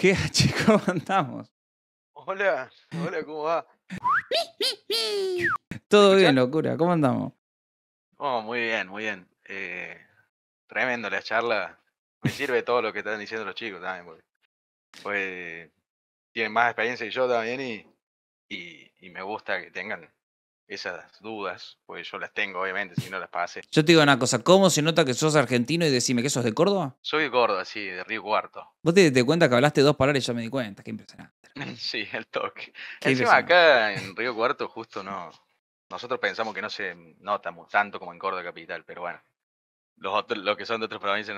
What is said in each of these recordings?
¿Qué, chicos, andamos? Hola, hola, ¿cómo va? Todo bien, locura, ¿cómo andamos? Oh, muy bien, muy bien. Eh, tremendo la charla. Me sirve todo lo que están diciendo los chicos también, porque, pues, tienen más experiencia que yo también y, y me gusta que tengan esas dudas, porque yo las tengo, obviamente, si no las pasé. Yo te digo una cosa, ¿cómo se nota que sos argentino y decime que sos de Córdoba? Soy de Córdoba, sí, de Río Cuarto. Vos te diste cuenta que hablaste dos palabras y ya me di cuenta, qué impresionante. sí, el toque. Encima acá en Río Cuarto justo no... Nosotros pensamos que no se nota tanto como en Córdoba Capital, pero bueno, los, los que son de otras provincias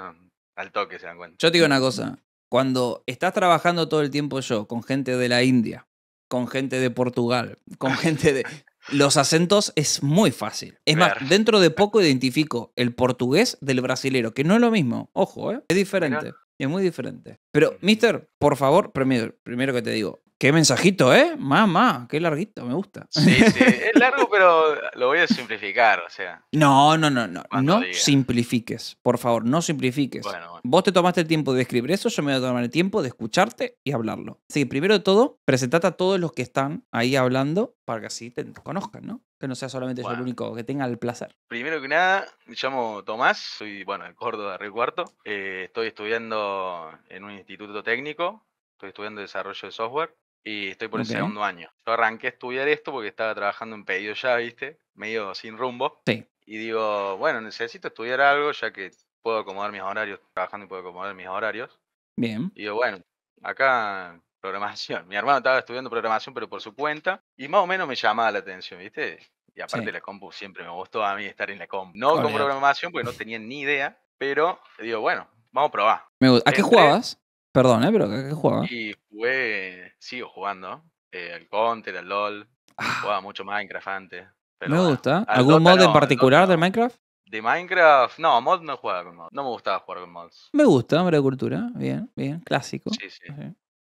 al toque se dan cuenta. Yo te digo una cosa, cuando estás trabajando todo el tiempo yo con gente de la India, con gente de Portugal, con gente de los acentos es muy fácil. Es más, dentro de poco identifico el portugués del brasilero, que no es lo mismo. Ojo, ¿eh? es diferente. Es muy diferente. Pero, mister, por favor, primero, primero que te digo, Qué mensajito, ¿eh? Mamá, qué larguito, me gusta. Sí, sí, es largo, pero lo voy a simplificar, o sea. No, no, no, no. No simplifiques, por favor, no simplifiques. Bueno, Vos te tomaste el tiempo de escribir eso, yo me voy a tomar el tiempo de escucharte y hablarlo. Así que primero de todo, presentate a todos los que están ahí hablando para que así te conozcan, ¿no? Que no sea solamente yo el único, que tenga el placer. Primero que nada, me llamo Tomás, soy, bueno, de Córdoba, Río Cuarto. Eh, estoy estudiando en un instituto técnico, estoy estudiando desarrollo de software y estoy por el segundo año. Yo arranqué a estudiar esto porque estaba trabajando en pedido ya, ¿viste? Medio sin rumbo. Sí. Y digo, bueno, necesito estudiar algo ya que puedo acomodar mis horarios, trabajando y puedo acomodar mis horarios. Bien. Y digo, bueno, acá programación. Mi hermano estaba estudiando programación, pero por su cuenta, y más o menos me llamaba la atención, ¿viste? Y aparte la compu siempre me gustó a mí estar en la compu. No con programación porque no tenía ni idea, pero digo, bueno, vamos a probar. ¿A qué jugabas? Perdón, ¿eh? Pero ¿qué, jugaba? Y jugué, sigo jugando, eh, al Counter, al LOL, ah. jugaba mucho Minecraft antes. me gusta. ¿Algún mod en particular de Minecraft? De Minecraft, no, mod no jugaba con mods. No me gustaba jugar con mods. Me gusta, hombre de cultura. Bien, bien, clásico. Sí, sí.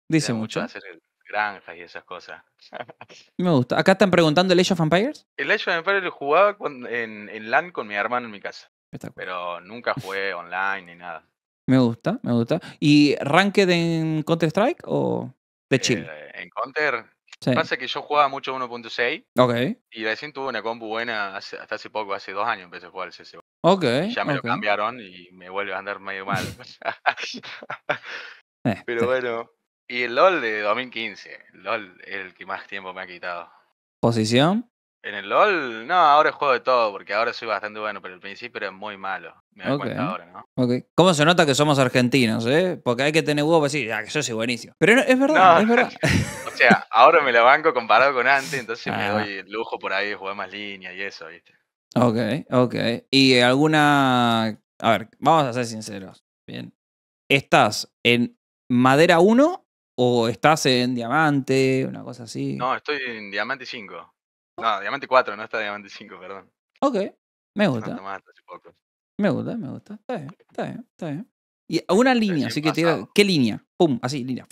Dice mucho. Hacer granjas y esas cosas. me gusta. ¿Acá están preguntando el Age of Empires? El Age of Empires lo jugaba en LAN con mi hermano en mi casa. Pero nunca jugué online ni nada. Me gusta, me gusta. ¿Y Ranked en Counter-Strike o de Chile? Eh, en Counter. Pasa que yo jugaba mucho 1.6. Ok. Y recién tuve una compu buena hasta hace poco, hace dos años empecé a jugar al CSGO. ya me lo cambiaron y me vuelve a andar medio mal. Eh, Pero bueno. Y el LOL de 2015. LOL es el que más tiempo me ha quitado. ¿Posición? En el LOL, no, ahora juego de todo, porque ahora soy bastante bueno, pero el principio era muy malo. Me doy cuenta ahora, ¿no? ¿Cómo se nota que somos argentinos, eh? Porque hay que tener huevos para decir, ah, que yo soy buenísimo. Pero es verdad, es verdad. o sea, ahora me la banco comparado con antes, entonces me ah. doy el lujo por ahí de jugar más líneas y eso, ¿viste? Ok, ok. ¿Y alguna. A ver, vamos a ser sinceros. Bien. ¿Estás en madera 1 o estás en diamante, una cosa así? No, estoy en diamante 5. No, Diamante 4, no está Diamante 5, perdón. Ok, me gusta. me gusta, me gusta. Está bien, está bien, Y una línea, así que te digo, ¿qué línea? Pum, así, línea.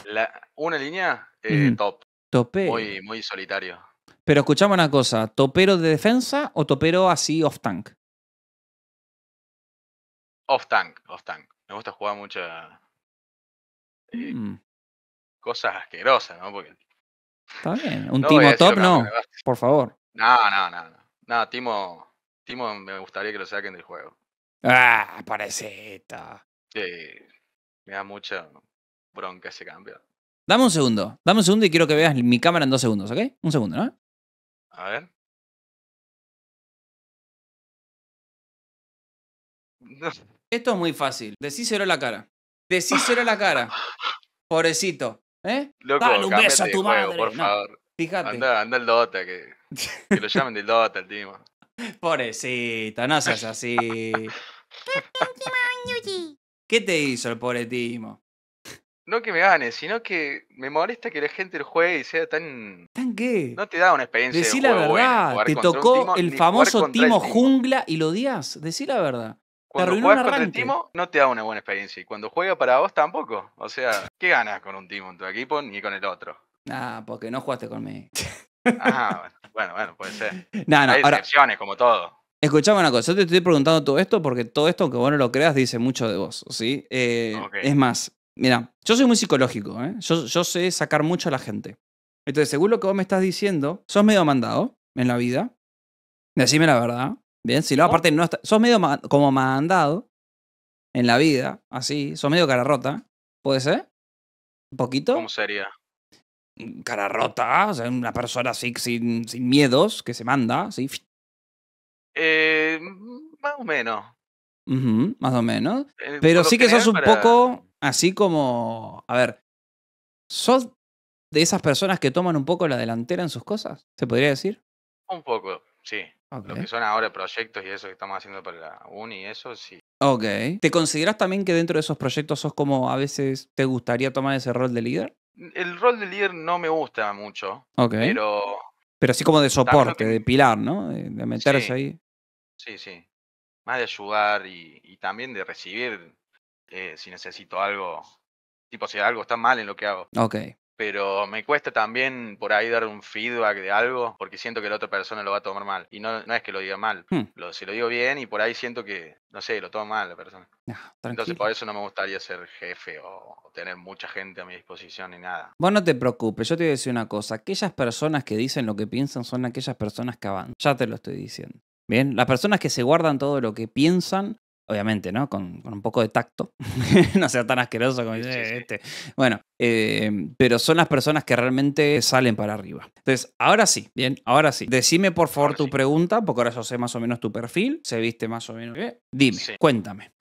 una línea, eh, top. Topero. Muy, solitario. Pero escuchamos una cosa, ¿topero de defensa o topero así off-tank? Off-tank, off-tank. Me gusta jugar muchas eh, mm. Cosas asquerosas, ¿no? Porque Está bien. Un Timo top, no. Por favor. No, no, no. No, no Timo, Timo me gustaría que lo saquen del juego. Ah, pareceta. Sí. Me da mucha bronca ese cambio. Dame un segundo. Dame un segundo y quiero que veas mi cámara en dos segundos, ¿ok? Un segundo, ¿no? A ver. Esto es muy fácil. Decíselo a la cara. Decíselo a la cara. Pobrecito. ¿Eh? Dale un beso a tu madre. por favor. Fíjate. Anda, el Dota, que, lo llamen del Dota el Timo Pobrecito, no seas así. ¿Qué te hizo el pobre Timo? No que me gane, sino que me molesta que la gente lo juegue y sea tan. ¿Tan qué? No te da una experiencia. Decí la verdad. te tocó el famoso Timo, Jungla y lo odias. Decí la verdad. Cuando juegas contra el Timo, no te da una buena experiencia. Y cuando juega para vos, tampoco. O sea, ¿qué ganas con un Timo en tu equipo ni con el otro? Ah, porque no jugaste conmigo. Ah, bueno, bueno, puede ser. Hay excepciones, como todo. Escuchame una cosa, yo te estoy preguntando todo esto porque todo esto, aunque vos no lo creas, dice mucho de vos, ¿sí? Eh, es más, mira, yo soy muy psicológico, ¿eh? Yo, yo sé sacar mucho a la gente. Entonces, según lo que vos me estás diciendo, sos medio mandado en la vida. Decime la verdad. Bien, si no, aparte no sos medio como mandado en la vida, así, sos medio cara rota, ¿puede ser? ¿Un poquito? ¿Cómo sería? Mm, cara rota, o sea, una persona así sin, sin miedos, que se manda, así. Eh, más o menos. más o menos. Eh, Pero sí que sos un poco así como, a ver, sos de esas personas que toman un poco la delantera en sus cosas, ¿se podría decir? Un poco sí. Lo que son ahora proyectos y eso que estamos haciendo para la uni y eso, sí. Ok. ¿Te consideras también que dentro de esos proyectos sos como a veces te gustaría tomar ese rol de líder? El rol de líder no me gusta mucho. Ok. Pero. Pero así como de soporte, de pilar, ¿no? De, meterse ahí. Sí, sí. Más de ayudar y, también de recibir eh, si necesito algo. Tipo, si algo está mal en lo que hago. Ok pero me cuesta también por ahí dar un feedback de algo porque siento que la otra persona lo va a tomar mal. Y no, no es que lo diga mal, hmm. si lo digo bien y por ahí siento que, no sé, lo toma mal la persona. Ah, Entonces por eso no me gustaría ser jefe o tener mucha gente a mi disposición ni nada. Vos no te preocupes, yo te voy a decir una cosa, aquellas personas que dicen lo que piensan son aquellas personas que avanzan, ya te lo estoy diciendo. Bien, las personas que se guardan todo lo que piensan obviamente, ¿no? Con, un poco de tacto, no sea tan asqueroso como dice este. Bueno, eh, pero son las personas que realmente salen para arriba. Entonces, ahora sí, bien, ahora sí. Decime por favor tu pregunta, porque ahora yo sé más o menos tu perfil, se viste más o menos. Dime, cuéntame.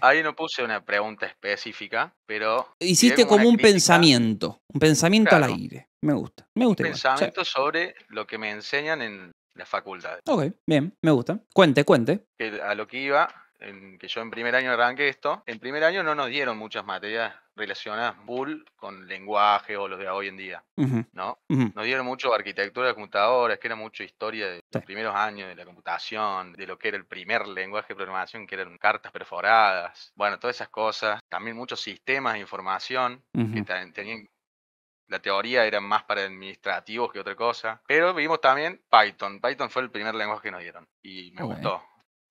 ahí no puse una pregunta específica, pero... Hiciste como un pensamiento, un pensamiento al aire. Me gusta, me gusta. Un pensamiento sobre lo que me enseñan en las facultades. Ok, bien, me gusta. Cuente, cuente. a lo que iba, en que yo en primer año arranqué esto, en primer año no nos dieron muchas materias relacionadas bull con lenguaje o los de hoy en día, ¿no? Nos dieron mucho arquitectura de computadoras, que era mucho historia de los primeros años de la computación, de lo que era el primer lenguaje de programación, que eran cartas perforadas, bueno, todas esas cosas. También muchos sistemas de información que tenían la teoría era más para administrativos que otra cosa. Pero vimos también Python. Python fue el primer lenguaje que nos dieron y me gustó.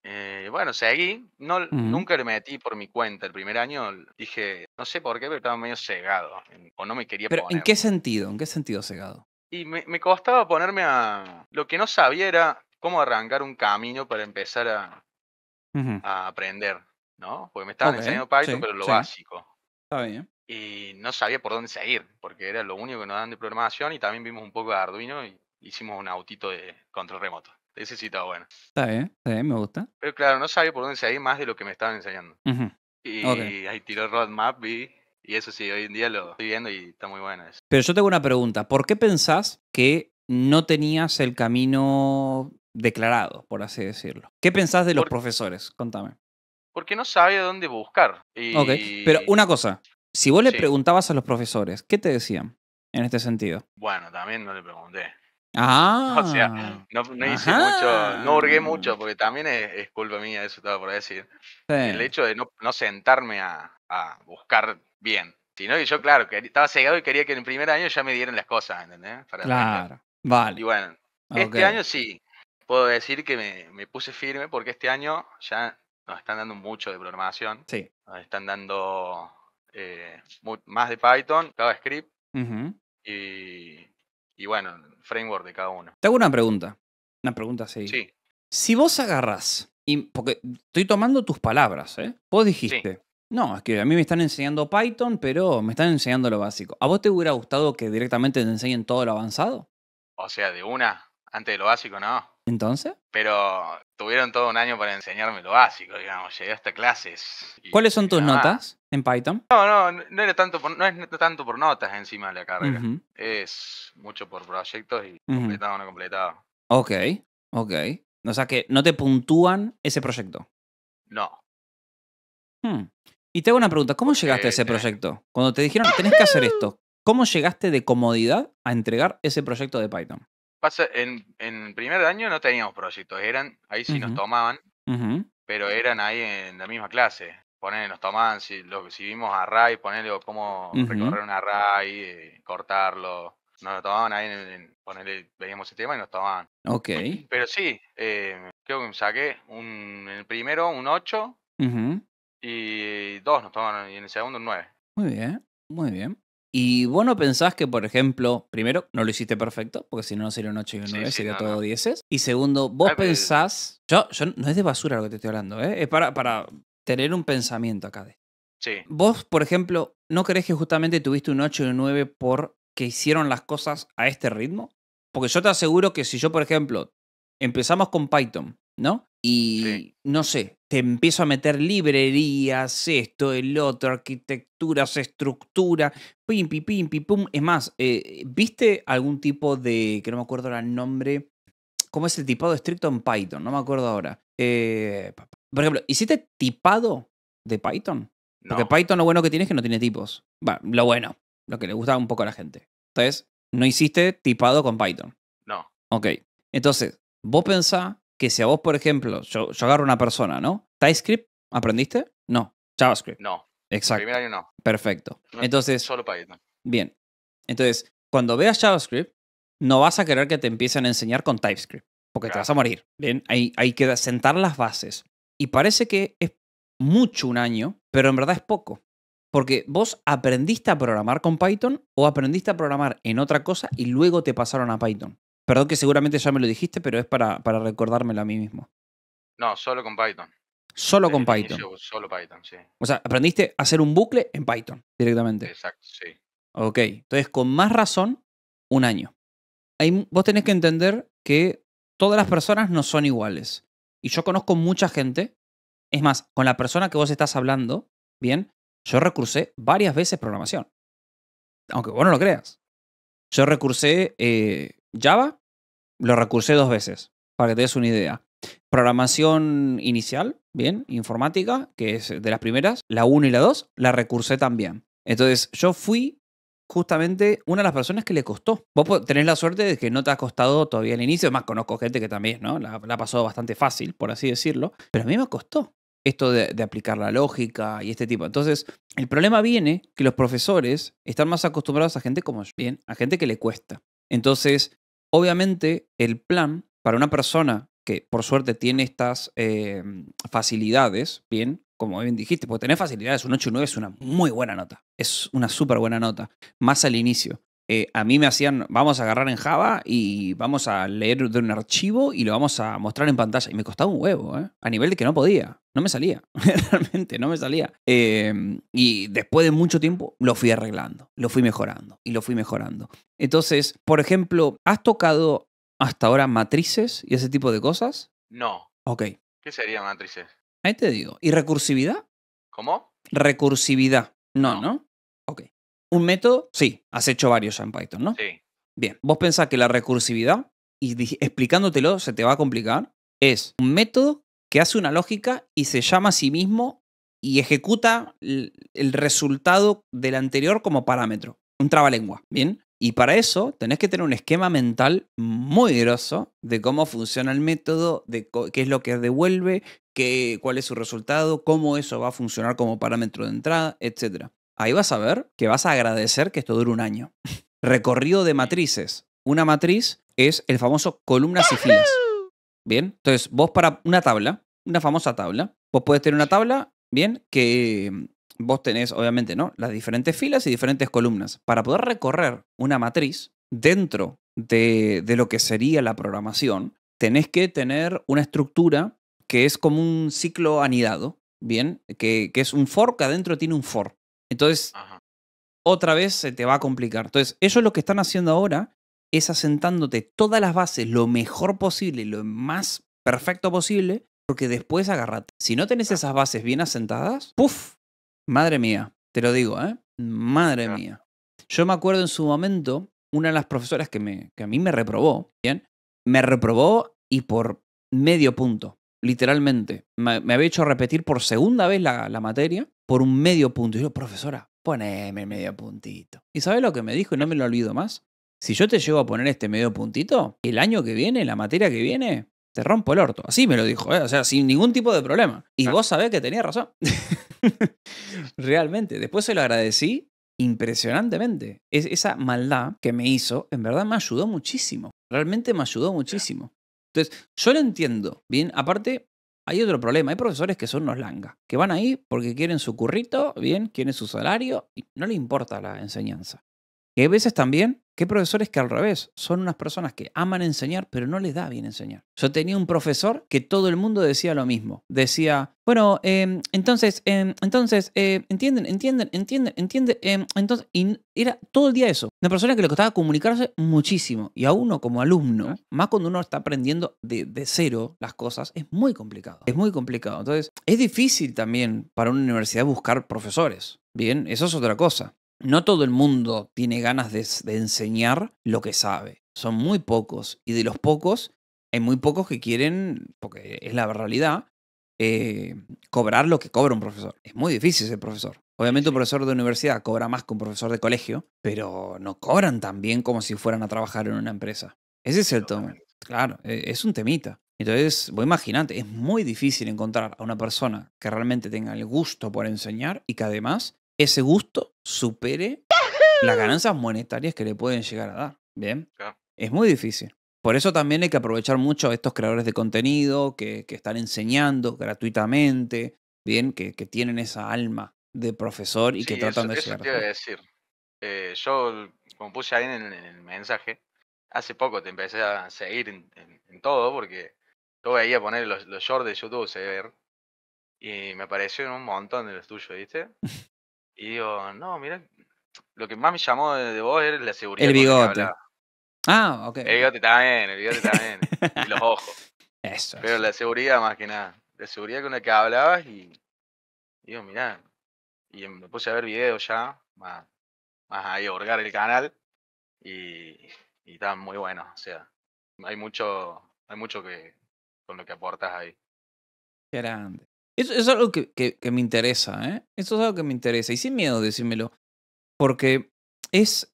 Eh, bueno, seguí. No, Nunca le metí por mi cuenta. El primer año dije, no sé por qué, pero estaba medio cegado. O no me quería ¿Pero poner. ¿En qué sentido? ¿En qué sentido cegado? Y me, costaba ponerme a. Lo que no sabía era cómo arrancar un camino para empezar a, aprender, ¿no? Porque me estaban enseñando Python, pero lo básico. Está bien y no sabía por dónde seguir, porque era lo único que nos dan de programación y también vimos un poco de Arduino y hicimos un autito de control remoto. Ese sí estaba bueno. Está bien, está bien, me gusta. Pero claro, no sabía por dónde seguir más de lo que me estaban enseñando. Y ahí tiró roadmap y, eso sí, hoy en día lo estoy viendo y está muy bueno eso. Pero yo tengo una pregunta. ¿Por qué pensás que no tenías el camino declarado, por así decirlo? ¿Qué pensás de los profesores? Contame. Porque no sabía dónde buscar. Ok, pero una cosa. Si vos le preguntabas a los profesores, ¿qué te decían en este sentido? Bueno, también no le pregunté. Ah. O sea, ah, no, hice mucho, no hurgué mucho, porque también es, culpa mía, eso estaba por decir. El hecho de no, sentarme a, buscar bien. Sino que yo, claro, que estaba cegado y quería que en el primer año ya me dieran las cosas, ¿entendés? claro, vale. Y bueno, este año sí, puedo decir que me, me puse firme porque este año ya nos están dando mucho de programación. Sí. Nos están dando eh, más de Python, JavaScript script y, y, bueno, framework de cada uno. Te hago una pregunta. Una pregunta así. Sí. Si vos agarrás, y porque estoy tomando tus palabras, ¿eh? Vos dijiste, no, es que a mí me están enseñando Python, pero me están enseñando lo básico. ¿A vos te hubiera gustado que directamente te enseñen todo lo avanzado? O sea, de una antes de lo básico no. ¿Entonces? Pero tuvieron todo un año para enseñarme lo básico, digamos. Llegué hasta clases. ¿Cuáles son tus notas en Python? No, no, no, tanto no es tanto por notas encima de la carrera. Es mucho por proyectos y completado o no completado. Ok, ok. O sea que no te puntúan ese proyecto. No. Hmm. Y te hago una pregunta, ¿cómo llegaste a ese proyecto? Cuando te dijeron, tenés que hacer esto, ¿cómo llegaste de comodidad a entregar ese proyecto de Python? pasa, en, el primer año no teníamos proyectos, eran, ahí sí nos tomaban, pero eran ahí en la misma clase. Poner, nos tomaban, si, lo, si vimos array, ponerle cómo recorrer un array, eh, cortarlo. Nos lo tomaban ahí, en, veíamos ese tema y nos tomaban. Ok. Pero sí, eh, creo que saqué un, en el primero un 8 y dos nos tomaron y en el segundo un 9. Muy bien, muy bien. Y vos no pensás que, por ejemplo, primero, no lo hiciste perfecto, porque si no, no sería un 8 y un 9, sería todo 10. Y segundo, vos pensás, yo, yo, no es de basura lo que te estoy hablando, ¿eh? es para, para tener un pensamiento acá. De... Sí. Vos, por ejemplo, ¿no crees que justamente tuviste un 8 y un 9 porque hicieron las cosas a este ritmo? Porque yo te aseguro que si yo, por ejemplo, empezamos con Python, ¿no? Y no sé, te empiezo a meter librerías, esto, el otro, arquitecturas, estructura, pim, pim, pim, pim, pum. Es más, eh, ¿viste algún tipo de, que no me acuerdo el nombre, cómo es el tipado estricto en Python? No me acuerdo ahora. Eh, por ejemplo, ¿hiciste tipado de Python? Porque Python lo bueno que tiene es que no tiene tipos. Bueno, lo bueno, lo que le gusta un poco a la gente. Entonces, no hiciste tipado con Python. No. Ok. Entonces, vos pensás que si a vos, por ejemplo, yo, yo agarro una persona, ¿no? TypeScript, ¿aprendiste? No. JavaScript. No. Exacto. primer año no. Perfecto. Entonces. Solo Python. Bien. Entonces, cuando veas JavaScript, no vas a querer que te empiecen a enseñar con TypeScript, porque te vas a morir. Bien, hay que sentar las bases. Y parece que es mucho un año, pero en verdad es poco. Porque vos aprendiste a programar con Python o aprendiste a programar en otra cosa y luego te pasaron a Python. Perdón que seguramente ya me lo dijiste, pero es para, para recordármelo a mí mismo. No, solo con Python. Solo con Python. solo Python, sí. O sea, aprendiste a hacer un bucle en Python directamente. Exacto, sí. Ok, entonces con más razón, un año. Ahí vos tenés que entender que todas las personas no son iguales. Y yo conozco mucha gente, es más, con la persona que vos estás hablando, bien, yo recursé varias veces programación. Aunque vos no lo creas. Yo recursé eh, Java, lo recursé dos veces, para que te des una idea. Programación inicial, bien, informática, que es de las primeras, la 1 y la 2, la recursé también. Entonces, yo fui justamente una de las personas que le costó. Vos tenés la suerte de que no te ha costado todavía el inicio, más conozco gente que también, ¿no? La, ha pasado bastante fácil, por así decirlo, pero a mí me costó esto de, de, aplicar la lógica y este tipo. Entonces, el problema viene que los profesores están más acostumbrados a gente como yo, bien, a gente que le cuesta. Entonces, Obviamente, el plan para una persona que por suerte tiene estas eh, facilidades, bien, como bien dijiste, porque tener facilidades, un 8 y 9 es una muy buena nota, es una súper buena nota, más al inicio. Eh, a mí me hacían, vamos a agarrar en Java y vamos a leer de un archivo y lo vamos a mostrar en pantalla. Y me costaba un huevo, ¿eh? A nivel de que no podía. No me salía, realmente no me salía. Em, y después de mucho tiempo lo fui arreglando, lo fui mejorando y lo fui mejorando. Entonces, por ejemplo, ¿has tocado hasta ahora matrices y ese tipo de cosas? No. Ok. ¿Qué serían matrices? Ahí te digo. ¿Y recursividad? ¿Cómo? Recursividad. ¿no? ¿no? Un método, sí, has hecho varios ya en Python, ¿no? Sí. Bien, vos pensás que la recursividad, y explicándotelo se te va a complicar, es un método que hace una lógica y se llama a sí mismo y ejecuta el, resultado del anterior como parámetro, un trabalengua, ¿bien? Y para eso tenés que tener un esquema mental muy grosso de cómo funciona el método, de qué es lo que devuelve, qué, cuál es su resultado, cómo eso va a funcionar como parámetro de entrada, etc ahí vas a ver que vas a agradecer que esto dure un año. Recorrido de matrices. Una matriz es el famoso columnas y filas. Bien, entonces vos para una tabla, una famosa tabla, vos podés tener una tabla, bien, que mm, vos tenés, obviamente, ¿no? Las diferentes filas y diferentes columnas. Para poder recorrer una matriz dentro de, lo que sería la programación, tenés que tener una estructura que es como un ciclo anidado, ¿bien? Que, que es un for, que adentro tiene un for. Entonces, otra vez se te va a complicar. Entonces, ellos lo que están haciendo ahora es asentándote todas las bases lo mejor posible, lo más perfecto posible, porque después agarrate. Si no tenés esas bases bien asentadas, ¡puf! Madre mía, te lo digo, ¿eh? Madre mía. Yo me acuerdo en su momento, una de las profesoras que, me, que a mí me reprobó, ¿bien? Me reprobó y por medio punto literalmente. Me, había hecho repetir por segunda vez la, materia por un medio punto. Y yo, profesora, poneme medio puntito. ¿Y sabes lo que me dijo? Y no me lo olvido más. Si yo te llego a poner este medio puntito, el año que viene, la materia que viene, te rompo el orto. Así me lo dijo, ¿eh? o sea, sin ningún tipo de problema. Y ah. vos sabés que tenía razón. Realmente. Después se lo agradecí impresionantemente. Es, esa maldad que me hizo, en verdad me ayudó muchísimo. Realmente me ayudó muchísimo. Entonces, yo lo entiendo, ¿bien? Aparte, hay otro problema. Hay profesores que son los langas, que van ahí porque quieren su currito, ¿bien? Quieren su salario y no le importa la enseñanza. Que a veces también Qué profesores que al revés son unas personas que aman enseñar, pero no les da bien enseñar. Yo tenía un profesor que todo el mundo decía lo mismo. Decía, bueno, em, entonces, em, entonces, em, entienden, entienden, entienden, entienden. entonces, y era todo el día eso. Una persona que le costaba comunicarse muchísimo. Y a uno como alumno, más cuando uno está aprendiendo de cero las cosas, es muy complicado. Es muy complicado. Entonces, es difícil también para una universidad buscar profesores. Bien, eso es otra cosa no todo el mundo tiene ganas de, enseñar lo que sabe. Son muy pocos. Y de los pocos, hay muy pocos que quieren, porque es la realidad, eh, cobrar lo que cobra un profesor. Es muy difícil ser profesor. Obviamente un profesor de universidad cobra más que un profesor de colegio, pero no cobran tan bien como si fueran a trabajar en una empresa. Ese es el tema. Claro, e-, es un temita. Entonces, voy es muy difícil encontrar a una persona que realmente tenga el gusto por enseñar y que además ese gusto supere las ganancias monetarias que le pueden llegar a dar. Bien. Es muy difícil. Por eso también hay que aprovechar mucho a estos creadores de contenido que, están enseñando gratuitamente, bien, que, tienen esa alma de profesor y que tratan de ser decir. Eh, yo, como puse ahí en el, mensaje, hace poco te empecé a seguir en, todo porque yo a poner los, shorts de YouTube, se ver, y me en un montón de los tuyos, ¿viste? Y digo, no, mira, lo que más me llamó de, vos era la seguridad. El bigote. Ah, ok. El bigote también, el bigote también. y los ojos. Eso. Pero la seguridad más que nada. La seguridad con la que hablabas y digo, mirá. Y em, me puse a ver videos ya, más, más ahí a el canal. Y, y estaban muy bueno. O sea, hay mucho, hay mucho que con lo que aportas ahí. Grande. Eso, es algo que, me interesa, ¿eh? Eso es algo que me interesa. Y sin miedo decírmelo. Porque es.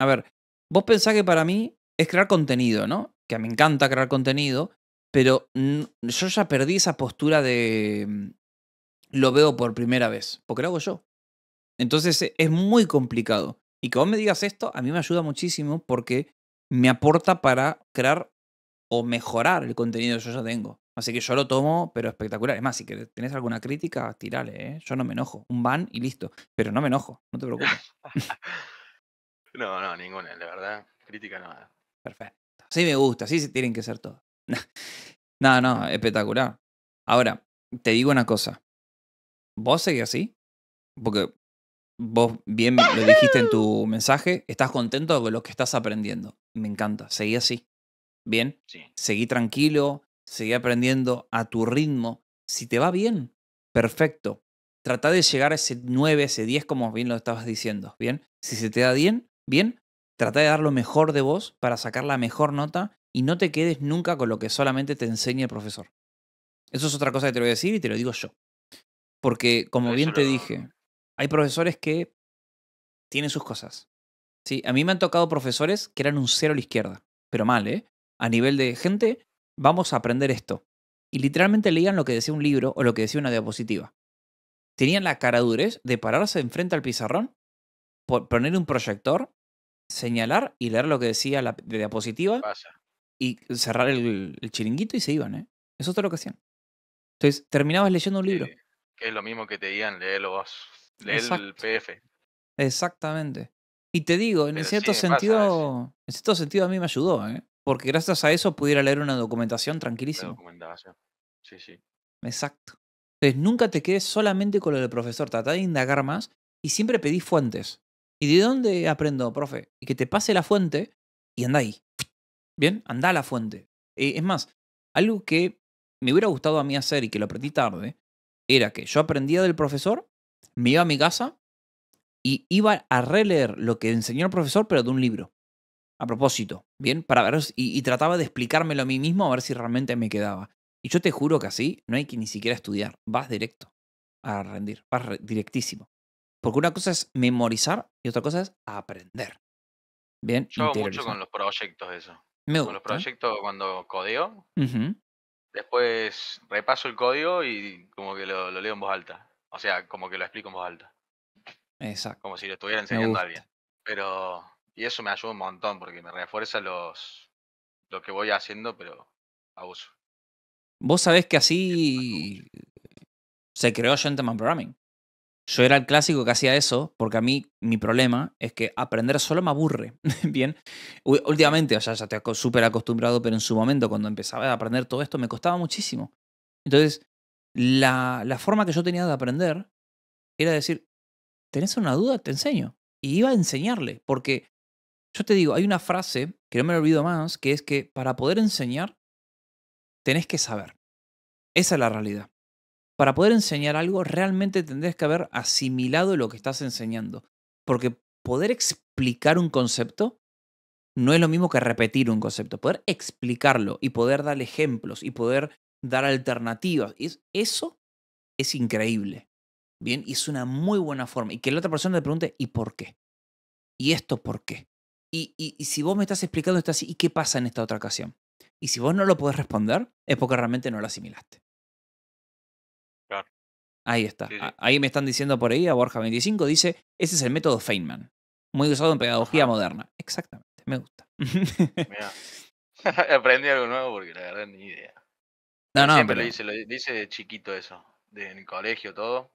A ver, vos pensás que para mí es crear contenido, ¿no? Que me encanta crear contenido, pero yo ya perdí esa postura de. Mm, lo veo por primera vez, porque lo hago yo. Entonces e, es muy complicado. Y que vos me digas esto, a mí me ayuda muchísimo porque me aporta para crear o mejorar el contenido que yo ya tengo. Así que yo lo tomo, pero espectacular. Es más, si tenés alguna crítica, tirale, ¿eh? Yo no me enojo. Un ban y listo. Pero no me enojo, no te preocupes. no, no, ninguna, la verdad. Crítica nada. Perfecto. Sí me gusta, sí tienen que ser todos. no, no, espectacular. Ahora, te digo una cosa. ¿Vos seguís así? Porque vos bien lo dijiste en tu mensaje, estás contento con lo que estás aprendiendo. Me encanta, seguí así. Bien, sí. seguí tranquilo, Seguí aprendiendo a tu ritmo. Si te va bien, perfecto. Trata de llegar a ese 9, ese 10, como bien lo estabas diciendo. Bien, si se te da bien, bien, trata de dar lo mejor de vos para sacar la mejor nota y no te quedes nunca con lo que solamente te enseña el profesor. Eso es otra cosa que te voy a decir y te lo digo yo. Porque, como bien te dije, hay profesores que tienen sus cosas. ¿sí? A mí me han tocado profesores que eran un cero a la izquierda, pero mal, ¿eh? A nivel de gente, vamos a aprender esto. Y literalmente leían lo que decía un libro o lo que decía una diapositiva. Tenían la caradurez de pararse enfrente al pizarrón, poner un proyector, señalar y leer lo que decía la diapositiva y cerrar el, chiringuito y se iban. ¿eh? Eso es todo lo que hacían. Entonces terminabas leyendo un libro. que es lo mismo que te digan, léelo Lee el PF. Exactamente. Y te digo, en cierto sentido, en cierto sentido a mí me ayudó, ¿eh? porque gracias a eso pudiera leer una documentación tranquilísima. documentación, sí, sí. Exacto. Entonces, nunca te quedes solamente con lo del profesor, trata de indagar más y siempre pedí fuentes. ¿Y de dónde aprendo, profe? Y que te pase la fuente y anda ahí. Bien, anda a la fuente. Eh, es más, algo que me hubiera gustado a mí hacer y que lo aprendí tarde, era que yo aprendía del profesor, me iba a mi casa y iba a releer lo que enseñó el profesor, pero de un libro a propósito, ¿bien? Para ver, y, trataba de explicármelo a mí mismo a ver si realmente me quedaba. Y yo te juro que así no hay que ni siquiera estudiar, vas directo a rendir, vas directísimo. Porque una cosa es memorizar y otra cosa es aprender. Bien, yo hago mucho con los proyectos eso. Me gusta. Con los proyectos cuando codeo, después repaso el código y como que lo, leo en voz alta. O sea, como que lo explico en voz alta. Exacto. Como si lo estuviera enseñando a alguien. Pero y eso me ayuda un montón porque me refuerza los, lo que voy haciendo, pero abuso. Vos sabés que así se creó Gentleman Programming. Yo era el clásico que hacía eso, porque a mí mi problema es que aprender solo me aburre. Bien, últimamente, o ya estoy súper acostumbrado, pero en su momento, cuando empezaba a aprender todo esto, me costaba muchísimo. Entonces, la, la forma que yo tenía de aprender era decir, ¿tenés una duda? Te enseño. Y iba a enseñarle, porque yo te digo, hay una frase que no me la olvido más, que es que para poder enseñar, tenés que saber. Esa es la realidad. Para poder enseñar algo, realmente tendrás que haber asimilado lo que estás enseñando. Porque poder explicar un concepto no es lo mismo que repetir un concepto. Poder explicarlo y poder dar ejemplos y poder dar alternativas. Eso es increíble. Bien, y es una muy buena forma. Y que la otra persona te pregunte, ¿y por qué? ¿Y esto por qué? Y, y, si vos me estás explicando esto así, ¿y qué pasa en esta otra ocasión? Y si vos no lo podés responder, es porque realmente no lo asimilaste. Claro. Ahí está. Ahí me están diciendo por ahí, a Borja25 dice, ese es el método Feynman, muy usado en pedagogía moderna. Exactamente, me gusta. aprendí algo nuevo porque la verdad ni idea. No, no, Siempre lo, dice, de chiquito eso, de, el colegio todo.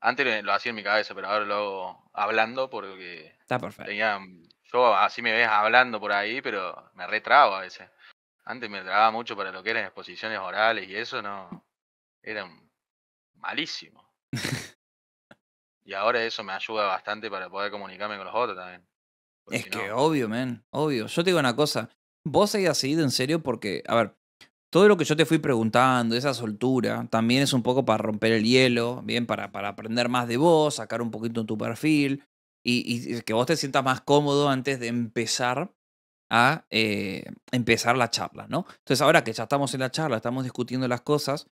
Antes lo hacía en mi cabeza, pero ahora lo hago hablando porque Está perfecto. Yo así me ves hablando por ahí, pero me retrabo a veces. Antes me trababa mucho para lo que eran exposiciones orales y eso no. Era malísimo. y ahora eso me ayuda bastante para poder comunicarme con los otros también. es que obvio, man, obvio. Yo te digo una cosa, vos seguías seguido en serio porque, a ver, todo lo que yo te fui preguntando, esa soltura, también es un poco para romper el hielo, bien, para, para aprender más de vos, sacar un poquito tu perfil, y, que vos te sientas más cómodo antes de empezar a eh, empezar la charla, ¿no? Entonces ahora que ya estamos en la charla, estamos discutiendo las cosas,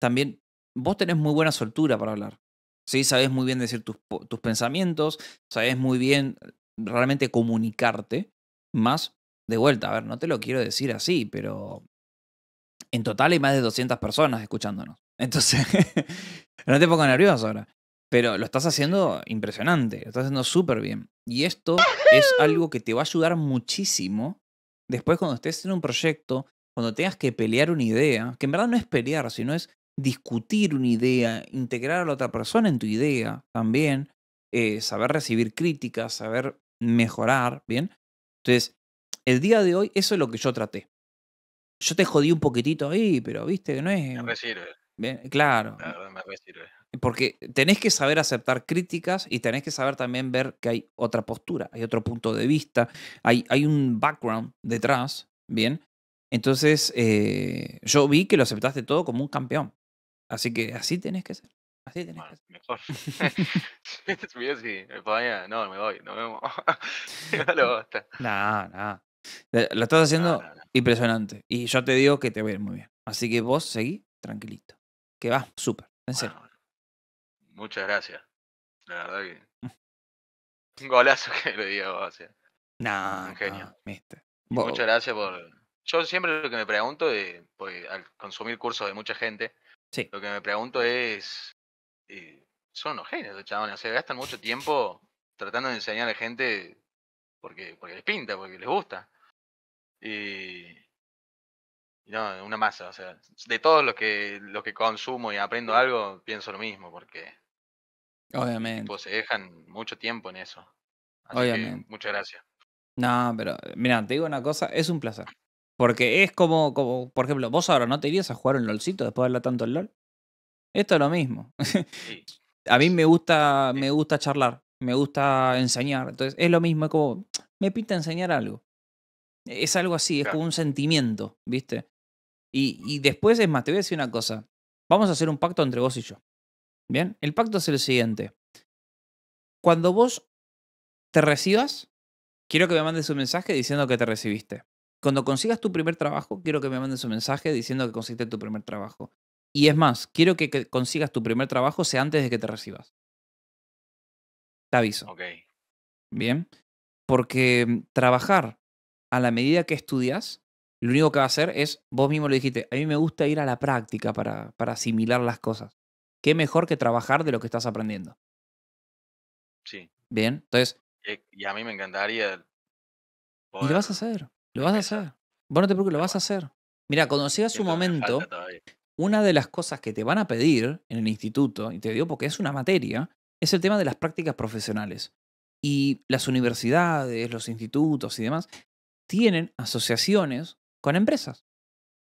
también vos tenés muy buena soltura para hablar, ¿sí? Sabes muy bien decir tus, tus pensamientos, sabes muy bien realmente comunicarte, más de vuelta, a ver, no te lo quiero decir así, pero en total hay más de 200 personas escuchándonos. Entonces, no te pongas nervioso ahora. Pero lo estás haciendo impresionante, lo estás haciendo súper bien. Y esto es algo que te va a ayudar muchísimo después cuando estés en un proyecto, cuando tengas que pelear una idea, que en verdad no es pelear, sino es discutir una idea, integrar a la otra persona en tu idea también, eh, saber recibir críticas, saber mejorar, ¿bien? Entonces, el día de hoy eso es lo que yo traté. Yo te jodí un poquitito ahí, pero viste que no es... Me resirve. claro. Me porque tenés que saber aceptar críticas y tenés que saber también ver que hay otra postura, hay otro punto de vista, hay, hay un background detrás, ¿bien? Entonces, eh, yo vi que lo aceptaste todo como un campeón. Así que así tenés que ser. Así tenés que ser. Mejor. si sí, no, me voy, no vemos. no, lo basta. No, no. Eh, lo estás haciendo impresionante. Y yo te digo que te voy a ir muy bien. Así que vos seguí tranquilito. Que va, súper, en serio muchas gracias. La verdad que. Mm. Un golazo que le digo un genio. Muchas gracias por. Yo siempre lo que me pregunto, de, al consumir cursos de mucha gente, lo que me pregunto es. Eh, son unos genios los chavales, o sea, gastan mucho tiempo tratando de enseñar a gente porque, porque les pinta, porque les gusta. Y. No, una masa, o sea, de todos los que, los que consumo y aprendo algo, pienso lo mismo, porque Obviamente. Pues se dejan mucho tiempo en eso. Así Obviamente. muchas gracias. No, pero mira, te digo una cosa, es un placer. Porque es como, como, por ejemplo, vos ahora no te irías a jugar un LOLcito después de hablar tanto el LOL. Esto es lo mismo. a mí me gusta, me gusta charlar, me gusta enseñar. Entonces, es lo mismo, es como, me pinta enseñar algo. Es algo así, es como un sentimiento, ¿viste? Y, y después, es más, te voy a decir una cosa. Vamos a hacer un pacto entre vos y yo. Bien, el pacto es el siguiente. Cuando vos te recibas, quiero que me mandes un mensaje diciendo que te recibiste. Cuando consigas tu primer trabajo, quiero que me mandes un mensaje diciendo que conseguiste tu primer trabajo. Y es más, quiero que, consigas tu primer trabajo sea antes de que te recibas. Te aviso. Ok. Bien. Porque trabajar a la medida que estudias, lo único que va a hacer es, vos mismo lo dijiste, a mí me gusta ir a la práctica para, para asimilar las cosas qué mejor que trabajar de lo que estás aprendiendo. Sí. Bien, entonces. Eh, y, a mí me encantaría. Y lo vas a hacer, lo vas a hacer. Vos no te preocupes, lo vas a hacer. Mira, cuando llega su momento, una de las cosas que te van a pedir en el instituto, y te digo porque es una materia, es el tema de las prácticas profesionales. Y las universidades, los institutos y demás tienen asociaciones con empresas.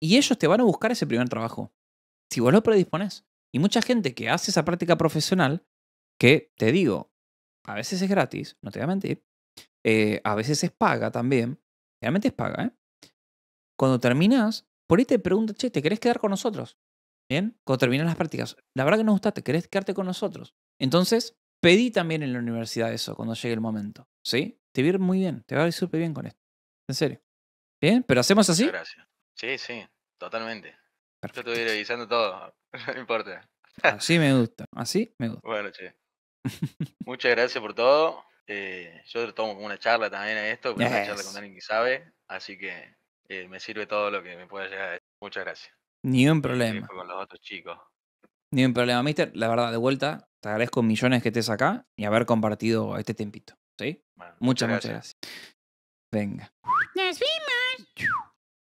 Y ellos te van a buscar ese primer trabajo. Si vos lo predispones. Y mucha gente que hace esa práctica profesional, que te digo, a veces es gratis, no te voy a mentir, eh, a veces es paga también, realmente es paga, ¿eh? Cuando terminas, por ahí te preguntan, che, ¿te querés quedar con nosotros? ¿Bien? Cuando terminas las prácticas, la verdad que nos gusta, ¿te querés quedarte con nosotros? Entonces, pedí también en la universidad eso cuando llegue el momento, ¿sí? Te va a ir muy bien, te va a ir súper bien con esto, en serio. ¿Bien? ¿Pero hacemos así? Gracias. Sí, sí, totalmente. Yo estoy revisando todo, no importa. Así me gusta, así me gusta. Bueno, che. Muchas gracias por todo. Eh, yo tomo como una charla también a esto, una charla con alguien que sabe, así que eh, me sirve todo lo que me pueda llegar Muchas gracias. Ni un problema. Con los otros chicos. Ni un problema, mister. La verdad, de vuelta, te agradezco millones que estés acá y haber compartido este tiempito. ¿sí? muchas, muchas gracias. Venga. Nos vimos.